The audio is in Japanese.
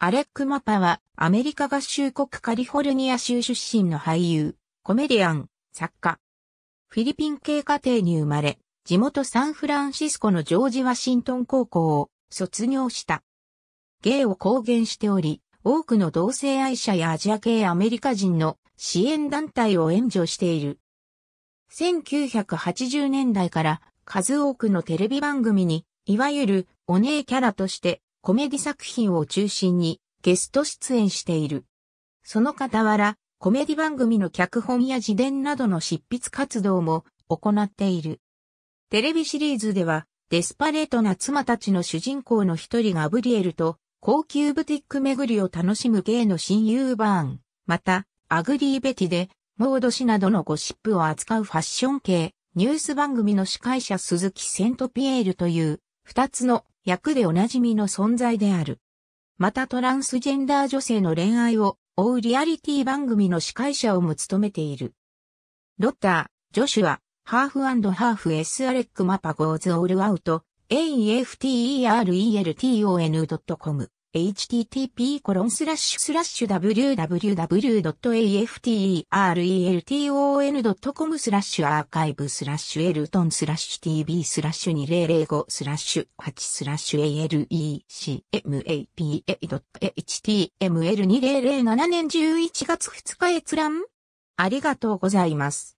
アレック・マパは、アメリカ合衆国カリフォルニア州出身の俳優、コメディアン、作家。フィリピン系家庭に生まれ、地元サンフランシスコのジョージ・ワシントン高校を卒業した。芸を公言しており、多くの同性愛者やアジア系アメリカ人の支援団体を援助している。1980年代から数多くのテレビ番組に、いわゆるお姉キャラとしてコメディ作品を中心にゲスト出演している。その傍ら、コメディ番組の脚本や自伝などの執筆活動も行っている。テレビシリーズでは、デスパレートな妻たちの主人公の一人ガブリエルと、高級ブティック巡りを楽しむゲイの親友バーン、また、アグリーベティで、モード氏などのゴシップを扱うファッション系、ニュース番組の司会者鈴木セントピエールという、二つの役でおなじみの存在である。またトランスジェンダー女性の恋愛を追うリアリティ番組の司会者をも務めている。ロッター、ジョシュア、ハーフハーフ S アレックマパゴーズオールアウト、AFTERELTON.com http://www.afterelton.com スラッシュアーカイブスラッシュエルトンスラッシュ tv スラッシュ2005スラッシュ8スラッシュ alecmapa.html2007 年11月2日閲覧ありがとうございます。